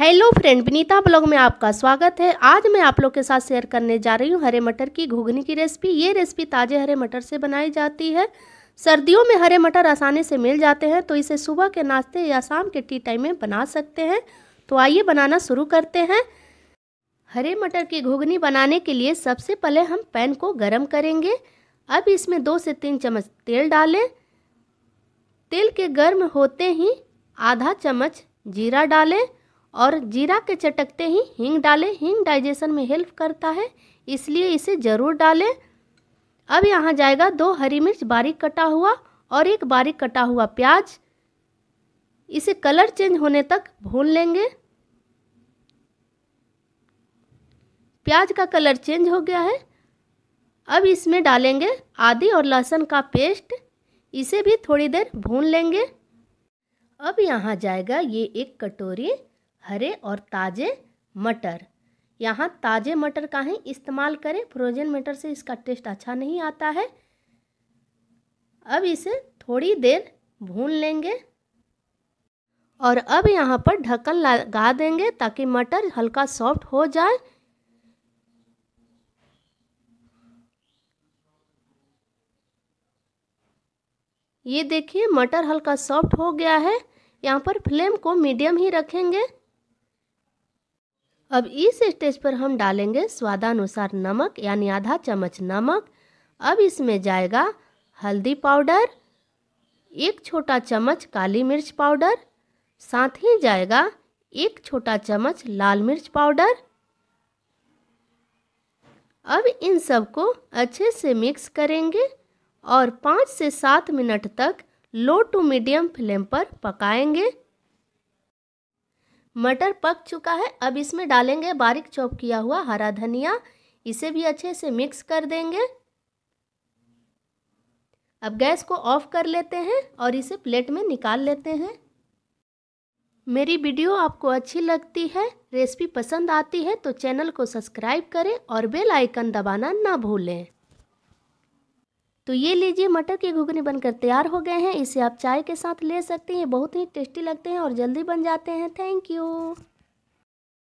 hello friend Vinita blog में आपका स्वागत है आज मैं आप लोग के साथ शेयर करने जा रही हूँ हरे मटर की घुघनी की रेसिपी ये रेसिपी ताज़े हरे मटर से बनाई जाती है सर्दियों में हरे मटर आसानी से मिल जाते हैं तो इसे सुबह के नाश्ते या शाम के टी टाइम में बना सकते हैं तो आइए बनाना शुरू करते हैं हरे मटर की घुघनी बनाने के लिए सबसे पहले हम पैन को गर्म करेंगे अब इसमें दो से तीन चम्मच तेल डालें तेल के गर्म होते ही आधा चम्मच जीरा डालें और जीरा के चटकते ही हींग डालें हींग डाइजेशन में हेल्प करता है इसलिए इसे ज़रूर डालें अब यहाँ जाएगा दो हरी मिर्च बारीक कटा हुआ और एक बारीक कटा हुआ प्याज इसे कलर चेंज होने तक भून लेंगे प्याज का कलर चेंज हो गया है अब इसमें डालेंगे आदि और लहसुन का पेस्ट इसे भी थोड़ी देर भून लेंगे अब यहाँ जाएगा ये एक कटोरी हरे और ताज़े मटर यहाँ ताज़े मटर का ही इस्तेमाल करें फ्रोजन मटर से इसका टेस्ट अच्छा नहीं आता है अब इसे थोड़ी देर भून लेंगे और अब यहाँ पर ढक्कन लगा देंगे ताकि मटर हल्का सॉफ्ट हो जाए ये देखिए मटर हल्का सॉफ्ट हो गया है यहाँ पर फ्लेम को मीडियम ही रखेंगे अब इस स्टेज पर हम डालेंगे स्वादानुसार नमक यानी आधा चम्मच नमक अब इसमें जाएगा हल्दी पाउडर एक छोटा चम्मच काली मिर्च पाउडर साथ ही जाएगा एक छोटा चम्मच लाल मिर्च पाउडर अब इन सबको अच्छे से मिक्स करेंगे और पाँच से सात मिनट तक लो टू मीडियम फ्लेम पर पकाएंगे मटर पक चुका है अब इसमें डालेंगे बारीक चॉप किया हुआ हरा धनिया इसे भी अच्छे से मिक्स कर देंगे अब गैस को ऑफ कर लेते हैं और इसे प्लेट में निकाल लेते हैं मेरी वीडियो आपको अच्छी लगती है रेसिपी पसंद आती है तो चैनल को सब्सक्राइब करें और बेल आइकन दबाना ना भूलें तो ये लीजिए मटर के घुघनी बनकर तैयार हो गए हैं इसे आप चाय के साथ ले सकते हैं बहुत ही टेस्टी लगते हैं और जल्दी बन जाते हैं थैंक यू